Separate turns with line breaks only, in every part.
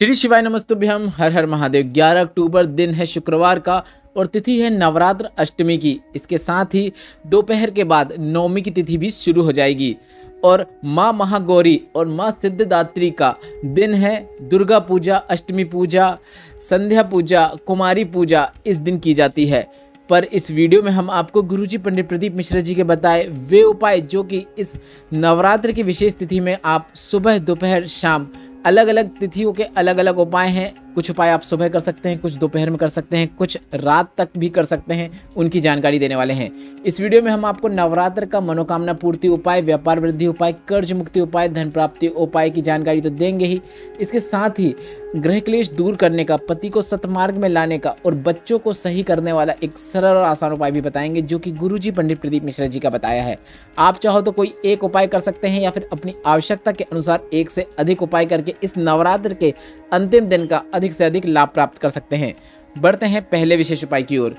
श्री शिवाय नमस्तुभ्यम हर हर महादेव 11 अक्टूबर दिन है शुक्रवार का और तिथि है नवरात्र अष्टमी की इसके साथ ही दोपहर के बाद नवमी की तिथि भी शुरू हो जाएगी और माँ महागौरी और माँ सिद्धदात्री का दिन है दुर्गा पूजा अष्टमी पूजा संध्या पूजा कुमारी पूजा इस दिन की जाती है पर इस वीडियो में हम आपको गुरुजी पंडित प्रदीप मिश्रा जी के बताए वे उपाय जो कि इस नवरात्र की विशेष तिथि में आप सुबह दोपहर शाम अलग अलग तिथियों के अलग अलग उपाय हैं कुछ उपाय आप सुबह कर सकते हैं कुछ दोपहर में कर सकते हैं कुछ रात तक भी कर सकते हैं उनकी जानकारी देने वाले हैं इस वीडियो में हम आपको नवरात्र का मनोकामना पूर्ति उपाय व्यापार वृद्धि उपाय कर्ज मुक्ति उपाय धन प्राप्ति उपाय की जानकारी तो देंगे ही इसके साथ ही ग्रह क्लेश दूर करने का पति को सतमार्ग में लाने का और बच्चों को सही करने वाला एक सरल और आसान उपाय भी बताएंगे जो कि गुरुजी पंडित प्रदीप मिश्रा जी का बताया है आप चाहो तो कोई एक उपाय कर सकते हैं या फिर अपनी आवश्यकता के अनुसार एक से अधिक उपाय करके इस नवरात्र के अंतिम दिन का अधिक से अधिक लाभ प्राप्त कर सकते हैं बढ़ते हैं पहले विशेष उपाय की ओर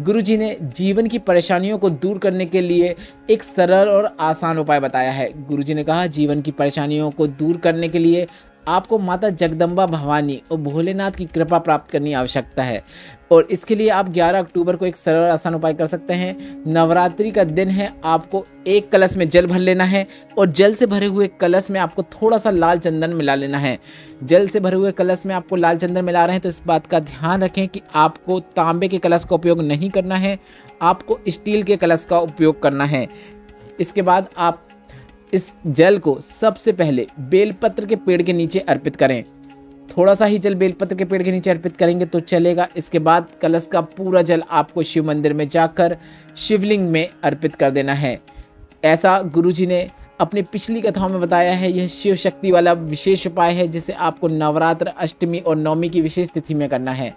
गुरुजी ने जीवन की परेशानियों को दूर करने के लिए एक सरल और आसान उपाय बताया है गुरुजी ने कहा जीवन की परेशानियों को दूर करने के लिए आपको माता जगदम्बा भवानी और भोलेनाथ की कृपा प्राप्त करनी आवश्यकता है और इसके लिए आप 11 अक्टूबर को एक सरल आसान उपाय कर सकते हैं नवरात्रि का दिन है आपको एक कलश में जल भर लेना है और जल से भरे हुए कलश में आपको थोड़ा सा लाल चंदन मिला लेना है जल से भरे हुए कलश में आपको लाल चंदन मिला रहे हैं तो इस बात का ध्यान रखें कि आपको तांबे के कलश का उपयोग नहीं करना है आपको स्टील के कलश का उपयोग करना है इसके बाद आप इस जल को सबसे पहले बेलपत्र के पेड़ के नीचे अर्पित करें थोड़ा सा ही जल बेलपत्र के पेड़ के नीचे अर्पित करेंगे तो चलेगा इसके बाद कलश का पूरा जल आपको शिव मंदिर में जाकर शिवलिंग में अर्पित कर देना है ऐसा गुरुजी ने अपनी पिछली कथाओं में बताया है यह शिव शक्ति वाला विशेष उपाय है जिसे आपको नवरात्र अष्टमी और नवमी की विशेष तिथि में करना है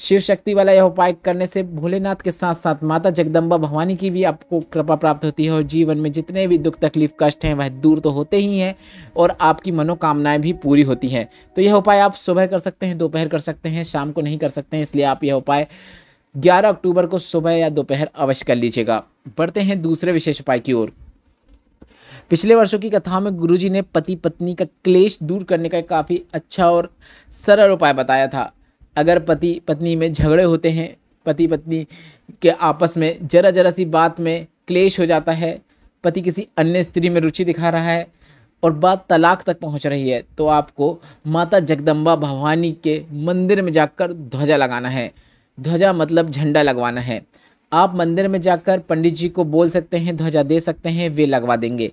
शिव शक्ति वाला यह उपाय करने से भोलेनाथ के साथ साथ माता जगदम्बा भवानी की भी आपको कृपा प्राप्त होती है और जीवन में जितने भी दुख तकलीफ कष्ट हैं वह दूर तो होते ही हैं और आपकी मनोकामनाएं भी पूरी होती हैं तो यह उपाय आप सुबह कर सकते हैं दोपहर कर सकते हैं शाम को नहीं कर सकते हैं इसलिए आप यह उपाय 11 अक्टूबर को सुबह या दोपहर अवश्य कर लीजिएगा बढ़ते हैं दूसरे विशेष उपाय की ओर पिछले वर्षों की कथाओं में गुरुजी ने पति पत्नी का क्लेश दूर करने का काफ़ी अच्छा और सरल उपाय बताया था अगर पति पत्नी में झगड़े होते हैं पति पत्नी के आपस में जरा जरा सी बात में क्लेश हो जाता है पति किसी अन्य स्त्री में रुचि दिखा रहा है और बात तलाक तक पहुंच रही है तो आपको माता जगदम्बा भवानी के मंदिर में जाकर ध्वजा लगाना है ध्वजा मतलब झंडा लगवाना है आप मंदिर में जाकर पंडित जी को बोल सकते हैं ध्वजा दे सकते हैं वे लगवा देंगे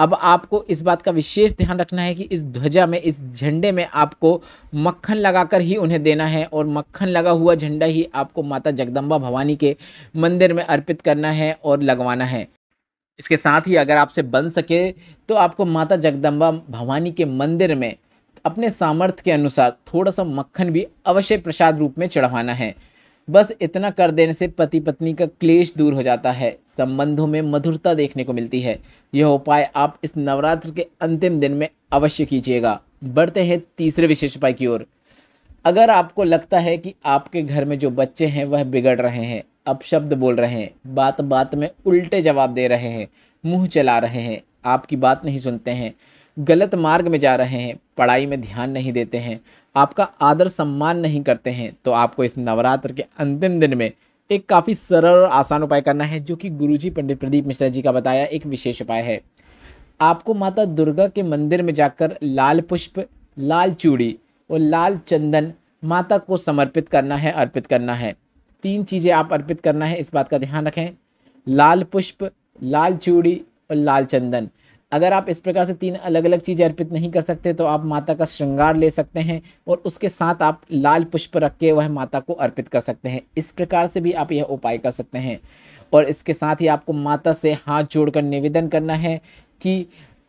अब आपको इस बात का विशेष ध्यान रखना है कि इस ध्वजा में इस झंडे में आपको मक्खन लगाकर ही उन्हें देना है और मक्खन लगा हुआ झंडा ही आपको माता जगदम्बा भवानी के मंदिर में अर्पित करना है और लगवाना है इसके साथ ही अगर आपसे बन सके तो आपको माता जगदम्बा भवानी के मंदिर में अपने सामर्थ्य के अनुसार थोड़ा सा मक्खन भी अवश्य प्रसाद रूप में चढ़वाना है बस इतना कर देने से पति पत्नी का क्लेश दूर हो जाता है संबंधों में मधुरता देखने को मिलती है यह उपाय आप इस नवरात्र के अंतिम दिन में अवश्य कीजिएगा बढ़ते हैं तीसरे विशेष उपाय की ओर अगर आपको लगता है कि आपके घर में जो बच्चे हैं वह बिगड़ रहे हैं शब्द बोल रहे हैं बात बात में उल्टे जवाब दे रहे हैं मुंह चला रहे हैं आपकी बात नहीं सुनते हैं गलत मार्ग में जा रहे हैं पढ़ाई में ध्यान नहीं देते हैं आपका आदर सम्मान नहीं करते हैं तो आपको इस नवरात्र के अंतिम दिन में एक काफ़ी सरल और आसान उपाय करना है जो कि गुरुजी पंडित प्रदीप मिश्रा जी का बताया एक विशेष उपाय है आपको माता दुर्गा के मंदिर में जाकर लाल पुष्प लाल चूड़ी और लाल चंदन माता को समर्पित करना है अर्पित करना है तीन चीज़ें आप अर्पित करना है इस बात का ध्यान रखें लाल पुष्प लाल चूड़ी और लाल चंदन अगर आप इस प्रकार से तीन अलग अलग चीज़ें अर्पित नहीं कर सकते तो आप माता का श्रृंगार ले सकते हैं और उसके साथ आप लाल पुष्प रख के वह माता को अर्पित कर सकते हैं इस प्रकार से भी आप यह उपाय कर सकते हैं और इसके साथ ही आपको माता से हाथ जोड़कर निवेदन करना है कि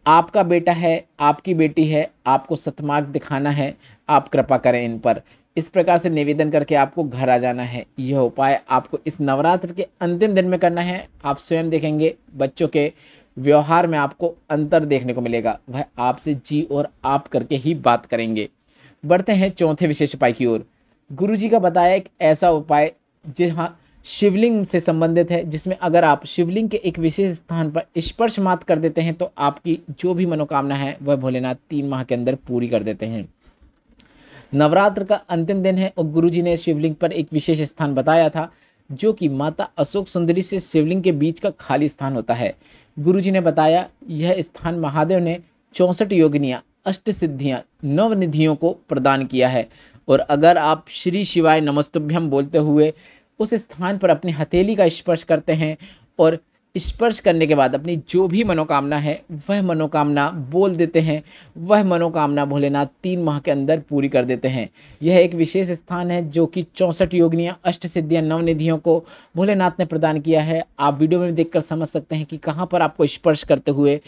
आपका बेटा है आपकी बेटी है आपको सतमार्ग दिखाना है आप कृपा करें इन पर इस प्रकार से निवेदन करके आपको घर आ जाना है यह उपाय आपको इस नवरात्र के अंतिम दिन में करना है आप स्वयं देखेंगे बच्चों के व्यवहार में आपको अंतर देखने को मिलेगा वह आपसे जी और आप करके ही बात करेंगे बढ़ते हैं चौथे विशेष उपाय की ओर गुरु जी का बताया एक ऐसा उपाय जहाँ शिवलिंग से संबंधित है जिसमें अगर आप शिवलिंग के एक विशेष स्थान पर स्पर्श मात कर देते हैं तो आपकी जो भी मनोकामना है वह भोलेनाथ तीन माह के अंदर पूरी कर देते हैं नवरात्र का अंतिम दिन है और गुरुजी ने शिवलिंग पर एक विशेष स्थान बताया था जो कि माता अशोक सुंदरी से शिवलिंग के बीच का खाली स्थान होता है गुरुजी ने बताया यह स्थान महादेव ने चौंसठ योगिनियाँ अष्ट सिद्धियाँ नवनिधियों को प्रदान किया है और अगर आप श्री शिवाय नमस्तुभ्यम बोलते हुए उस स्थान पर अपनी हथेली का स्पर्श करते हैं और स्पर्श करने के बाद अपनी जो भी मनोकामना है वह मनोकामना बोल देते हैं वह मनोकामना भोलेनाथ तीन माह के अंदर पूरी कर देते हैं यह एक विशेष स्थान है जो कि चौंसठ योगनियाँ अष्ट सिद्धियाँ नवनिधियों को भोलेनाथ ने प्रदान किया है आप वीडियो में देखकर समझ सकते हैं कि कहाँ पर आपको स्पर्श करते हुए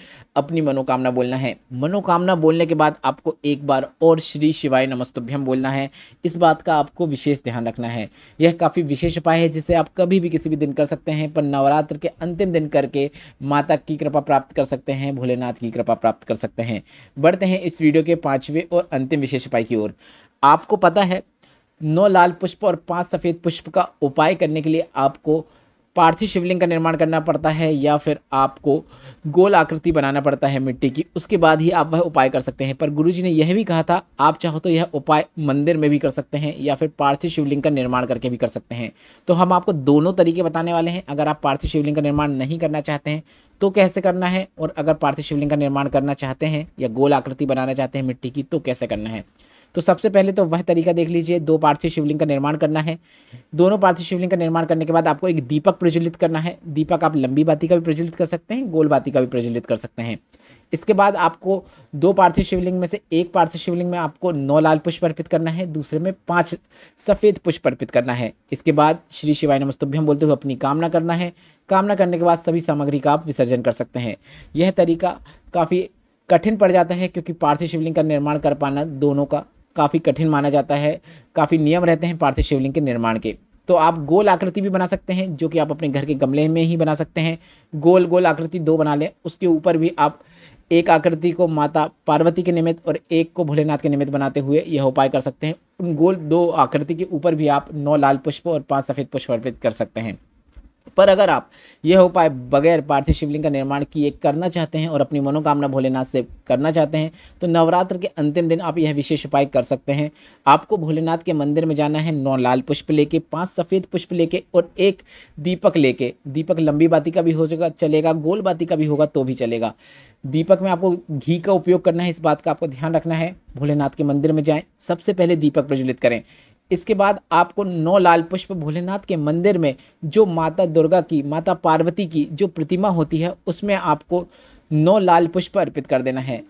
अपनी मनोकामना बोलना है मनोकामना बोलने के बाद आपको एक बार और श्री शिवाय नमस्तभ्यम बोलना है इस बात का आपको विशेष ध्यान रखना है यह काफ़ी विशेष उपाय है जिसे आप कभी भी किसी भी दिन कर सकते हैं पर नवरात्र के अंतिम दिन करके माता की कृपा प्राप्त कर सकते हैं भोलेनाथ की कृपा प्राप्त कर सकते हैं बढ़ते हैं इस वीडियो के पाँचवें और अंतिम विशेष उपाय की ओर आपको पता है नौ लाल पुष्प और पांच सफ़ेद पुष्प का उपाय करने के लिए आपको पार्थिव शिवलिंग का निर्माण करना पड़ता है या फिर आपको गोल आकृति बनाना पड़ता है मिट्टी की उसके बाद ही आप वह उपाय कर सकते हैं पर गुरुजी ने यह भी कहा था आप चाहो तो यह उपाय मंदिर में भी कर सकते हैं या फिर पार्थिव शिवलिंग का निर्माण करके भी कर सकते हैं तो हम आपको दोनों तरीके बताने वाले हैं अगर आप पार्थिव शिवलिंग का निर्माण नहीं करना चाहते हैं तो कैसे करना है और अगर पार्थिव शिवलिंग का निर्माण करना चाहते हैं या गोल आकृति बनाना चाहते हैं मिट्टी की तो कैसे करना है तो सबसे पहले तो वह तरीका देख लीजिए दो पार्थिव शिवलिंग का निर्माण करना है दोनों पार्थिव शिवलिंग का निर्माण करने के बाद आपको एक दीपक प्रज्वलित करना है दीपक आप लंबी बाती का भी प्रज्वलित कर सकते हैं गोल बाती का भी प्रज्वलित कर सकते हैं इसके बाद आपको दो पार्थिव शिवलिंग में से एक पार्थिव शिवलिंग में आपको नौ लाल पुष्प अर्पित करना है दूसरे में पांच सफ़ेद पुष्प अर्पित करना है इसके बाद श्री शिवाय नमस्तुभ्यम बोलते हुए अपनी कामना करना है कामना करने के बाद सभी सामग्री का आप विसर्जन कर सकते हैं यह तरीका काफ़ी कठिन पड़ जाता है क्योंकि पार्थिव शिवलिंग का निर्माण कर पाना दोनों का काफ़ी कठिन माना जाता है काफ़ी नियम रहते हैं पार्थिव शिवलिंग के निर्माण के तो आप गोल आकृति भी बना सकते हैं जो कि आप अपने घर के गमले में ही बना सकते हैं गोल गोल आकृति दो बना लें उसके ऊपर भी आप एक आकृति को माता पार्वती के निमित्त और एक को भोलेनाथ के निमित्त बनाते हुए यह उपाय कर सकते हैं उन गोल दो आकृति के ऊपर भी आप नौ लाल पुष्प और पांच सफ़ेद पुष्प अर्पित कर सकते हैं पर अगर आप यह उपाय बगैर पार्थिव शिवलिंग का निर्माण किए करना चाहते हैं और अपनी मनोकामना भोलेनाथ से करना चाहते हैं तो नवरात्र के अंतिम दिन आप यह विशेष उपाय कर सकते हैं आपको भोलेनाथ के मंदिर में जाना है नौ लाल पुष्प लेके पांच सफ़ेद पुष्प लेके और एक दीपक लेके दीपक लंबी बाती का भी हो जाएगा चलेगा गोल बाती का भी होगा तो भी चलेगा दीपक में आपको घी का उपयोग करना है इस बात का आपको ध्यान रखना है भोलेनाथ के मंदिर में जाएँ सबसे पहले दीपक प्रज्वलित करें इसके बाद आपको नौ लाल पुष्प भोलेनाथ के मंदिर में जो माता दुर्गा की माता पार्वती की जो प्रतिमा होती है उसमें आपको नौ लाल पुष्प अर्पित कर देना है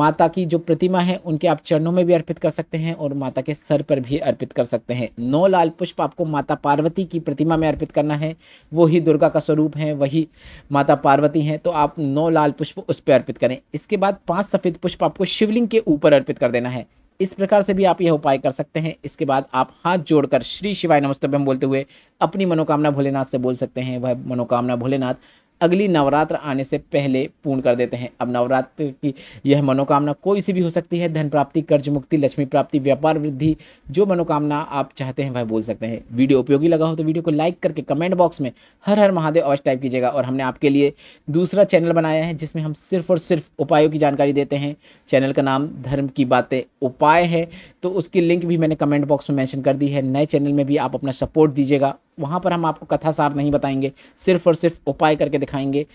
माता की जो प्रतिमा है उनके आप चरणों में भी अर्पित कर सकते हैं और माता के सर पर भी अर्पित कर सकते हैं नौ लाल पुष्प आपको माता पार्वती की प्रतिमा में अर्पित करना है वो ही दुर्गा का स्वरूप है वही माता पार्वती हैं तो आप नौ लाल पुष्प उस पर अर्पित करें इसके बाद पांच सफ़ेद पुष्प आपको शिवलिंग के ऊपर अर्पित कर देना है इस प्रकार से भी आप यह उपाय कर सकते हैं इसके बाद आप हाथ जोड़कर श्री शिवाय नमस्तभ्यम बोलते हुए अपनी मनोकामना भोलेनाथ से बोल सकते हैं वह मनोकामना भोलेनाथ अगली नवरात्र आने से पहले पूर्ण कर देते हैं अब नवरात्र की यह मनोकामना कोई सी भी हो सकती है धन प्राप्ति कर्ज मुक्ति लक्ष्मी प्राप्ति व्यापार वृद्धि जो मनोकामना आप चाहते हैं वह बोल सकते हैं वीडियो उपयोगी लगा हो तो वीडियो को लाइक करके कमेंट बॉक्स में हर हर महादेव अवश्य टाइप कीजिएगा और हमने आपके लिए दूसरा चैनल बनाया है जिसमें हम सिर्फ और सिर्फ उपायों की जानकारी देते हैं चैनल का नाम धर्म की बातें उपाय है तो उसकी लिंक भी मैंने कमेंट बॉक्स में मैंशन कर दी है नए चैनल में भी आप अपना सपोर्ट दीजिएगा वहाँ पर हम आपको कथा सार नहीं बताएंगे सिर्फ और सिर्फ उपाय करके दिखाएंगे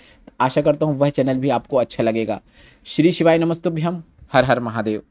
आशा करता हूँ वह चैनल भी आपको अच्छा लगेगा श्री शिवाय नमस्तुभ्यम हर हर महादेव